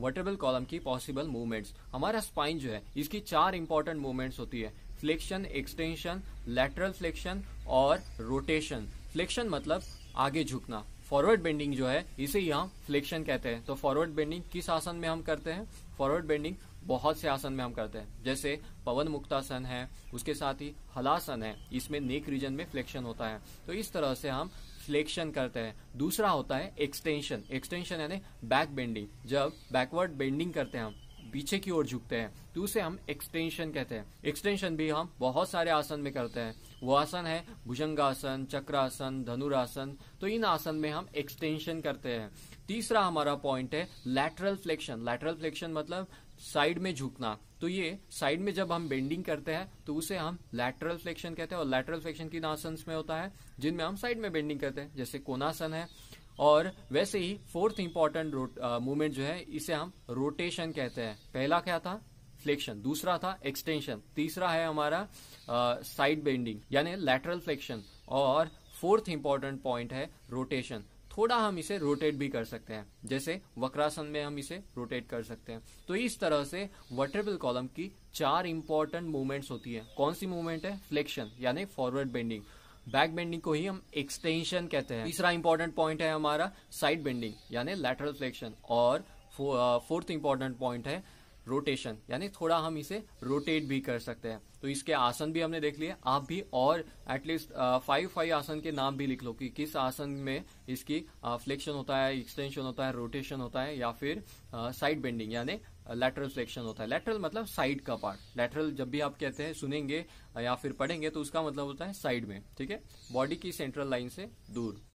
vertebral column की possible movements हमारा spine जो है इसकी चार इंपॉर्टेंट मूवमेंट्स होती है फ्लेक्शन एक्सटेंशन लेटरल फ्लेक्शन और रोटेशन फ्लेक्शन मतलब आगे झुकना फॉरवर्ड बेंडिंग जो है इसे ही हम फ्लेक्शन कहते हैं तो फॉरवर्ड बेंडिंग किस आसन में हम करते हैं फॉरवर्ड बेंडिंग बहुत से आसन में हम करते हैं जैसे पवन मुक्तासन है उसके साथ ही हलासन है इसमें नेक रीजन में फ्लेक्शन होता है तो इस तरह से हम फ्लेक्शन करते हैं दूसरा होता है एक्सटेंशन एक्सटेंशन यानी बैक बेंडिंग जब बैकवर्ड बेंडिंग करते हैं हम पीछे की ओर झुकते हैं तो उसे हम एक्सटेंशन कहते हैं एक्सटेंशन भी हम बहुत सारे आसन में करते हैं वो आसन है भुजंगासन चक्रासन धनुरासन तो इन आसन में हम एक्सटेंशन करते हैं तीसरा हमारा पॉइंट है लैटरल फ्लेक्शन लैटरल फ्लेक्शन मतलब साइड में झुकना तो ये साइड में जब हम बेंडिंग करते हैं तो उसे हम लैटरल फ्लेक्शन कहते हैं और लैटरल फ्लेक्शन किन आसन में होता है जिनमें हम साइड में बेंडिंग करते हैं जैसे कोनासन है और वैसे ही फोर्थ इंपॉर्टेंट मूवमेंट जो है इसे हम रोटेशन कहते हैं पहला क्या था फ्लेक्शन दूसरा था एक्सटेंशन तीसरा है हमारा साइड बेंडिंग यानी लैटरल फ्लेक्शन और फोर्थ इंपॉर्टेंट पॉइंट है रोटेशन थोड़ा हम इसे रोटेट भी कर सकते हैं जैसे वक्रासन में हम इसे रोटेट कर सकते हैं तो इस तरह से वर्टेबल कॉलम की चार इंपॉर्टेंट मूवमेंट्स होती है कौन सी मूवमेंट है फ्लेक्शन यानी फॉरवर्ड बेंडिंग बैक बेंडिंग को ही हम एक्सटेंशन कहते हैं तीसरा इंपॉर्टेंट पॉइंट है हमारा साइड बेंडिंग यानी लैटरल फ्लेक्शन और फोर्थ इंपॉर्टेंट पॉइंट है रोटेशन यानी थोड़ा हम इसे रोटेट भी कर सकते हैं तो इसके आसन भी हमने देख लिए आप भी और एटलीस्ट फाइव फाइव आसन के नाम भी लिख लो कि किस आसन में इसकी फ्लेक्शन होता है एक्सटेंशन होता है रोटेशन होता है या फिर साइड बेंडिंग यानी लेटरल फ्लेक्शन होता है लेटरल मतलब साइड का पार्ट लेटरल जब भी आप कहते हैं सुनेंगे या फिर पढ़ेंगे तो उसका मतलब होता है साइड में ठीक है बॉडी की सेंट्रल लाइन से दूर